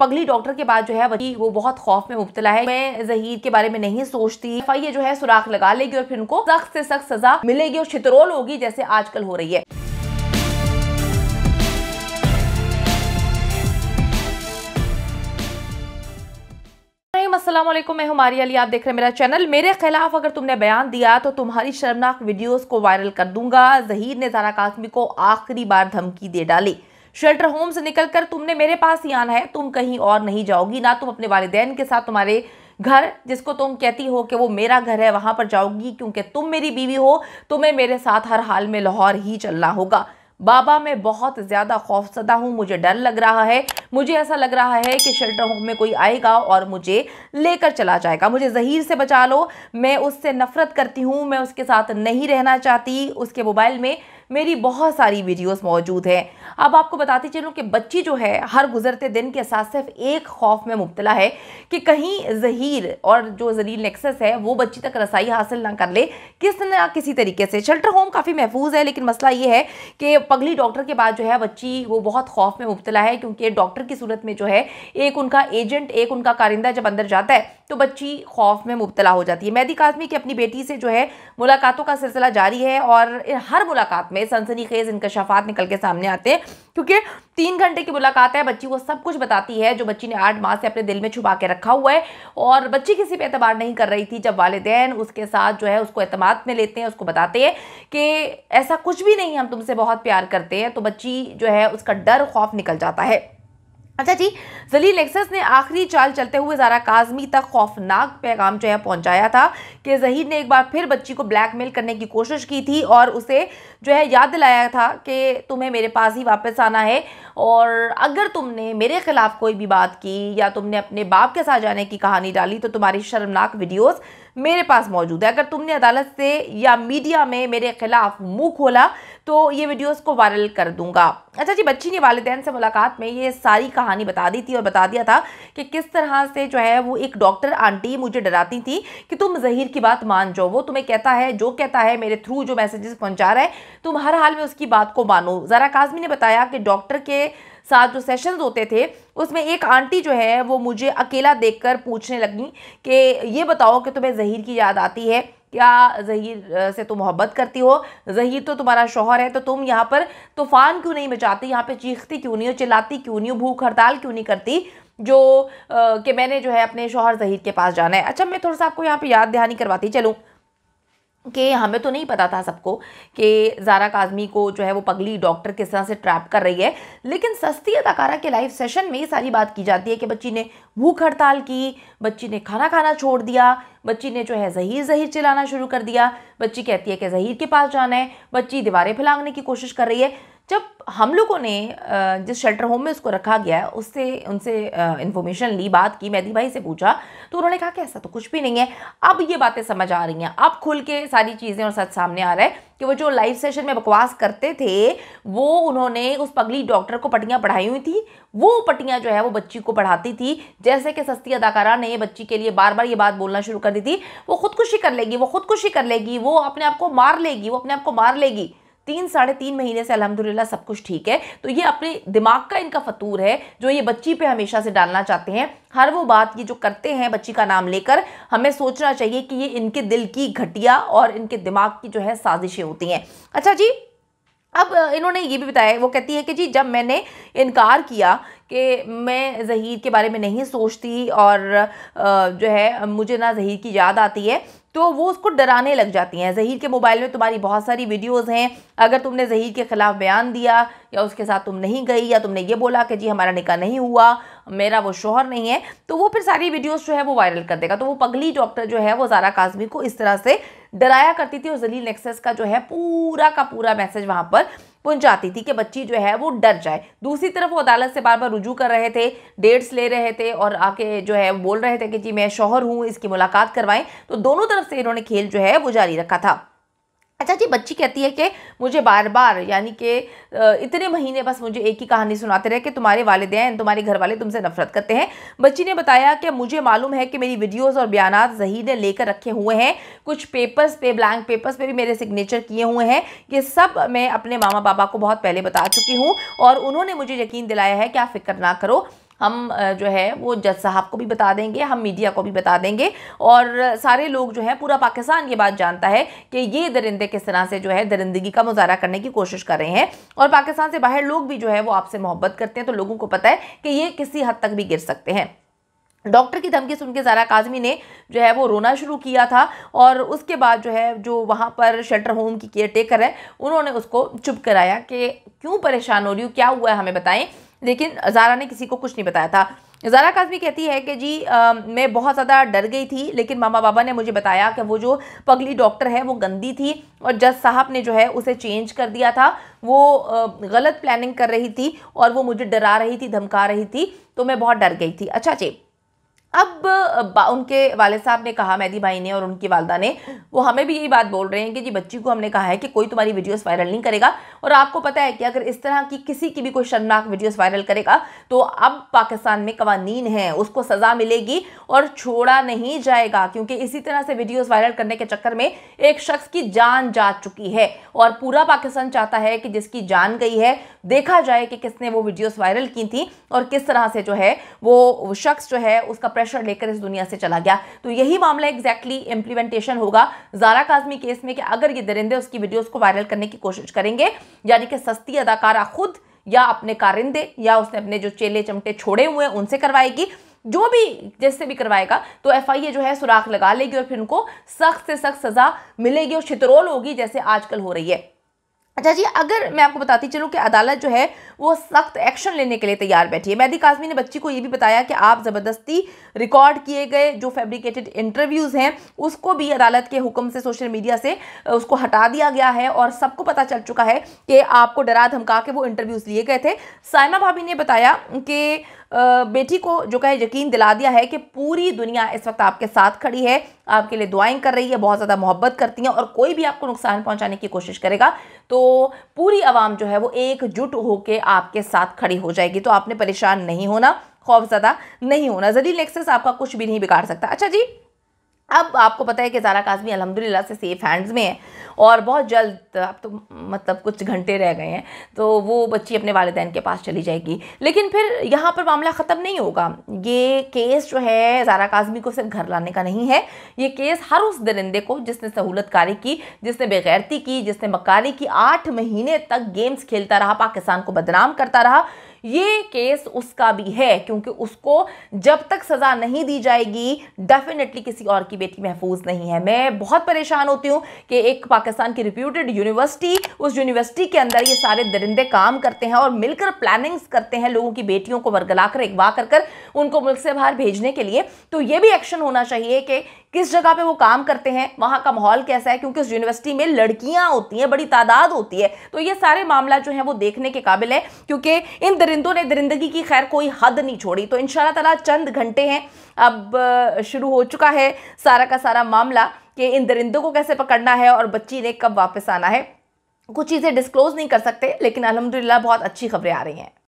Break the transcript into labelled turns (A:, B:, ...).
A: पगली डॉक्टर के बाद जो है वही वो बहुत खौफ में मुबतला है मैं जहीर के बारे में नहीं सोचती एफ जो है सुराख लगा लेगी और फिर उनको सख्त से सख्त सजा मिलेगी और छितरोल होगी जैसे आजकल हो रही है असलम मैं हमारी अली आप देख रहे हैं मेरा चैनल मेरे खिलाफ अगर तुमने बयान दिया तो तुम्हारी शर्मनाक वीडियोस को वायरल कर दूंगा जहीर ने जारा काश्मी को आखिरी बार धमकी दे डाली शेल्टर होम से निकलकर तुमने मेरे पास ही आना है तुम कहीं और नहीं जाओगी ना तुम अपने वालदेन के साथ तुम्हारे घर जिसको तुम कहती हो कि वो मेरा घर है वहाँ पर जाओगी क्योंकि तुम मेरी बीवी हो तुम्हें मेरे साथ हर हाल में लाहौर ही चलना होगा बाबा मैं बहुत ज़्यादा खौफसदा हूँ मुझे डर लग रहा है मुझे ऐसा लग रहा है कि शेल्टर होम में कोई आएगा और मुझे लेकर चला जाएगा मुझे जहीर से बचा लो मैं उससे नफ़रत करती हूँ मैं उसके साथ नहीं रहना चाहती उसके मोबाइल में मेरी बहुत सारी वीडियोस मौजूद हैं अब आपको बताती चलूँ कि बच्ची जो है हर गुजरते दिन के साथ सिर्फ एक खौफ में मुबतला है कि कहीं जहीर और जो जरील नेक्सस है वो बच्ची तक रसाई हासिल ना कर ले किस ना किसी तरीके से शेल्टर होम काफ़ी महफूज है लेकिन मसला ये है कि पगली डॉक्टर के बाद जो है बच्ची वो बहुत खौफ में मुबतला है क्योंकि डॉक्टर की सूरत में जो है एक उनका एजेंट एक उनका कारिंदा जब अंदर जाता है तो बच्ची खौफ में मुबतला हो जाती है मैदी काजमी की अपनी बेटी से जो है मुलाकातों का सिलसिला जारी है और हर मुलाकात में सनसनी खेज इंकशाफात निकल के सामने आते हैं क्योंकि तीन घंटे की मुलाकात है बच्ची को सब कुछ बताती है जो बच्ची ने आठ माह से अपने दिल में छुपा के रखा हुआ है और बच्ची किसी पर एतबार नहीं कर रही थी जब वालदेन उसके साथ जो है उसको अतमाद में लेते हैं उसको बताते हैं कि ऐसा कुछ भी नहीं हम तुमसे बहुत प्यार करते हैं तो बच्ची जो है उसका डर खौफ निकल जाता है अच्छा जी जलील एक्सेस ने आखिरी चाल चलते हुए जारा काजमी तक खौफनाक पैगाम जो है पहुंचाया था कि जहीर ने एक बार फिर बच्ची को ब्लैकमेल करने की कोशिश की थी और उसे जो है याद दिलाया था कि तुम्हें मेरे पास ही वापस आना है और अगर तुमने मेरे ख़िलाफ़ कोई भी बात की या तुमने अपने बाप के साथ जाने की कहानी डाली तो तुम्हारी शर्मनाक वीडियोज़ मेरे पास मौजूद है अगर तुमने अदालत से या मीडिया में मेरे खिलाफ मुंह खोला तो ये वीडियोस को वायरल कर दूंगा अच्छा जी बच्ची ने वालदेन से मुलाकात में ये सारी कहानी बता दी थी और बता दिया था कि किस तरह से जो है वो एक डॉक्टर आंटी मुझे डराती थी कि तुम जहीर की बात मान जाओ वो तुम्हें कहता है जो कहता है मेरे थ्रू जो मैसेजेस पहुंचा रहा है तुम हर हाल में उसकी बात को मानो ज़रा काजमी ने बताया कि डॉक्टर के साथ जो सेशंस होते थे उसमें एक आंटी जो है वो मुझे अकेला देखकर पूछने लगी कि ये बताओ कि तुम्हें जहीर की याद आती है क्या जहीर से तुम मोहब्बत करती हो जहीर तो तुम्हारा शोहर है तो तुम यहाँ पर तूफ़ान क्यों नहीं मचाती यहाँ पर चीखती क्यों नहीं हो चिल्लाती क्यों नहीं हो भूख हड़ताल क्यों नहीं करती जो कि मैंने जो है अपने शोहर जहीर के पास जाना है अच्छा मैं थोड़ा सा आपको यहाँ पर याद दहानी करवाती चलूँ कि हमें तो नहीं पता था सबको कि जारा काजमी को जो है वो पगली डॉक्टर किस तरह से ट्रैप कर रही है लेकिन सस्ती अदाकारा के लाइव सेशन में ये सारी बात की जाती है कि बच्ची ने भूख हड़ताल की बच्ची ने खाना खाना छोड़ दिया बच्ची ने जो है जहीर जहीर चिलाना शुरू कर दिया बच्ची कहती है कि जहीर के पास जाना है बच्ची दीवारें फैलांगने की कोशिश कर रही है जब हम लोगों ने जिस शेल्टर होम में उसको रखा गया है उससे उनसे इन्फॉर्मेशन ली बात की मैदी भाई से पूछा तो उन्होंने कहा कि ऐसा तो कुछ भी नहीं है अब ये बातें समझ आ रही हैं अब खुल के सारी चीज़ें और सच सामने आ रहा है कि वो जो लाइव सेशन में बकवास करते थे वो उन्होंने उस पगली डॉक्टर को पटियाँ पढ़ाई हुई थी वो पटियाँ जो है वो बच्ची को पढ़ाती थी जैसे कि सस्ती अदाकारा ने बच्ची के लिए बार बार ये बात बोलना शुरू कर दी थी वो खुदकुशी कर लेगी वो खुदकुशी कर लेगी वो अपने आप को मार लेगी वो अपने आप को मार लेगी तीन साढ़े तीन महीने से अलहमदिल्ला सब कुछ ठीक है तो ये अपने दिमाग का इनका फतूर है जो ये बच्ची पे हमेशा से डालना चाहते हैं हर वो बात ये जो करते हैं बच्ची का नाम लेकर हमें सोचना चाहिए कि ये इनके दिल की घटिया और इनके दिमाग की जो है साजिशें होती हैं अच्छा जी अब इन्होंने ये भी बताया वो कहती है कि जी जब मैंने इनकार किया कि मैं जहीर के बारे में नहीं सोचती और जो है मुझे ना जहीर की याद आती है तो वो उसको डराने लग जाती हैं जहीर के मोबाइल में तुम्हारी बहुत सारी वीडियोज़ हैं अगर तुमने जहीर के ख़िलाफ़ बयान दिया या उसके साथ तुम नहीं गई या तुमने ये बोला कि जी हमारा निका नहीं हुआ मेरा वो शोहर नहीं है तो वो फिर सारी वीडियोस जो है वो वायरल कर देगा तो वो पगली डॉक्टर जो है वो ज़ारा काजमी को इस तरह से डराया करती थी और जलील नेक्सेस का जो है पूरा का पूरा मैसेज वहाँ पर पहुंचाती थी कि बच्ची जो है वो डर जाए दूसरी तरफ वो अदालत से बार बार रुजू कर रहे थे डेट्स ले रहे थे और आके जो है बोल रहे थे कि जी मैं शौहर हूँ इसकी मुलाकात करवाएं तो दोनों तरफ से इन्होंने खेल जो है वो जारी रखा था अच्छा जी बच्ची कहती है कि मुझे बार बार यानी कि इतने महीने बस मुझे एक ही कहानी सुनाते रहे कि तुम्हारे वालदेन तुम्हारे घर वाले तुमसे नफरत करते हैं बच्ची ने बताया कि मुझे मालूम है कि मेरी वीडियोस और बयान जही ने लेकर रखे हुए हैं कुछ पेपर्स पे ब्लैंक पेपर्स पे भी मेरे सिग्नेचर किए हुए हैं ये सब मैं अपने मामा पापा को बहुत पहले बता चुकी हूँ और उन्होंने मुझे यकीन दिलाया है कि आप फिक्र ना करो हम जो है वो जज साहब को भी बता देंगे हम मीडिया को भी बता देंगे और सारे लोग जो है पूरा पाकिस्तान ये बात जानता है कि ये दरिंदे किस तरह से जो है दरिंदगी का मुजाहरा करने की कोशिश कर रहे हैं और पाकिस्तान से बाहर लोग भी जो है वो आपसे मोहब्बत करते हैं तो लोगों को पता है कि ये किसी हद तक भी गिर सकते हैं डॉक्टर की धमकी सुन के जारा काजमी ने जो है वो रोना शुरू किया था और उसके बाद जो है जो वहाँ पर शेल्टर होम की केयर टेकर है उन्होंने उसको चुप कराया कि क्यों परेशान हो रही हूँ क्या हुआ है हमें बताएं लेकिन ज़ारा ने किसी को कुछ नहीं बताया था ज़ारा काजमी कहती है कि जी आ, मैं बहुत ज़्यादा डर गई थी लेकिन मामा बाबा ने मुझे बताया कि वो जो पगली डॉक्टर है वो गंदी थी और जज साहब ने जो है उसे चेंज कर दिया था वो आ, गलत प्लानिंग कर रही थी और वो मुझे डरा रही थी धमका रही थी तो मैं बहुत डर गई थी अच्छा जी अब उनके वाले साहब ने कहा मैदी भाई ने और उनकी वालदा ने वो हमें भी यही बात बोल रहे हैं कि जी बच्ची को हमने कहा है कि कोई तुम्हारी वीडियोस वायरल नहीं करेगा और आपको पता है कि अगर इस तरह की किसी की भी कोई शर्मनाक वीडियोस वायरल करेगा तो अब पाकिस्तान में कवानीन है उसको सज़ा मिलेगी और छोड़ा नहीं जाएगा क्योंकि इसी तरह से वीडियोज़ वायरल करने के चक्कर में एक शख्स की जान जा चुकी है और पूरा पाकिस्तान चाहता है कि जिसकी जान गई है देखा जाए कि किसने वो वीडियोज़ वायरल की थी और किस तरह से जो है वो शख्स जो है उसका प्रेशर लेकर इस दुनिया से चला गया तो यही मामला एग्जैक्टली exactly इंप्लीमेंटेशन होगा जारा काजमी केस में कि अगर ये दरिंदे उसकी वीडियोज़ को वायरल करने की कोशिश करेंगे यानी कि सस्ती अदाकारा खुद या अपने कारिंदे या उसने अपने जो चेले चमटे छोड़े हुए हैं उनसे करवाएगी जो भी जैसे भी करवाएगा तो एफ आई ए जो है सुराख लगा लेगी और फिर उनको सख्त से सख्त सज़ा मिलेगी और छितरोल होगी जैसे आजकल हो रही है अच्छा जी अगर मैं आपको बताती चलूँ कि अदालत जो है वो सख्त एक्शन लेने के लिए तैयार बैठी है मेहदी काजमी ने बच्ची को ये भी बताया कि आप ज़बरदस्ती रिकॉर्ड किए गए जो फैब्रिकेटेड इंटरव्यूज़ हैं उसको भी अदालत के हुक्म से सोशल मीडिया से उसको हटा दिया गया है और सबको पता चल चुका है कि आपको डरा धमका के वो इंटरव्यूज़ लिए गए थे साइमा भाभी ने बताया कि बेटी को जो कहे यकीन दिला दिया है कि पूरी दुनिया इस वक्त आपके साथ खड़ी है आपके लिए दुआएं कर रही है बहुत ज़्यादा मोहब्बत करती हैं और कोई भी आपको नुकसान पहुंचाने की कोशिश करेगा तो पूरी आवाम जो है वो एकजुट होकर आपके साथ खड़ी हो जाएगी तो आपने परेशान नहीं होना खौफजदा नहीं होना जलील नेक्सेस आपका कुछ भी नहीं बिगाड़ सकता अच्छा जी अब आपको पता है कि जारा काजमी अलहमदिल्ला से सेफ़ हैंड्स में है और बहुत जल्द अब तो मतलब कुछ घंटे रह गए हैं तो वो बच्ची अपने वालदेन के पास चली जाएगी लेकिन फिर यहाँ पर मामला ख़त्म नहीं होगा ये केस जो है जारा काजमी को सिर्फ घर लाने का नहीं है ये केस हर उस दरिंदे को जिसने सहूलत कारी की जिसने बेगैरती की जिसने मकारी की आठ महीने तक गेम्स खेलता रहा पाकिस्तान को बदनाम करता रहा ये केस उसका भी है क्योंकि उसको जब तक सज़ा नहीं दी जाएगी डेफिनेटली किसी और की बेटी महफूज नहीं है मैं बहुत परेशान होती हूँ कि एक पाकिस्तान की रिप्यूटेड यूनिवर्सिटी उस यूनिवर्सिटी के अंदर ये सारे दरिंदे काम करते हैं और मिलकर प्लानिंग्स करते हैं लोगों की बेटियों को वरगला कर अगवा कर कर उनको मुल्क से बाहर भेजने के लिए तो ये भी एक्शन होना चाहिए कि किस जगह पे वो काम करते हैं वहाँ का माहौल कैसा है क्योंकि उस यूनिवर्सिटी में लड़कियाँ होती हैं बड़ी तादाद होती है तो ये सारे मामला जो है वो देखने के काबिल है क्योंकि इन दरिंदे दरिंदों ने दरिंदगी की खैर कोई हद नहीं छोड़ी तो इन ताला चंद घंटे हैं अब शुरू हो चुका है सारा का सारा मामला कि इन दरिंदों को कैसे पकड़ना है और बच्ची ने कब वापस आना है कुछ चीज़ें डिस्क्लोज़ नहीं कर सकते लेकिन अलहमदिल्ला बहुत अच्छी खबरें आ रही हैं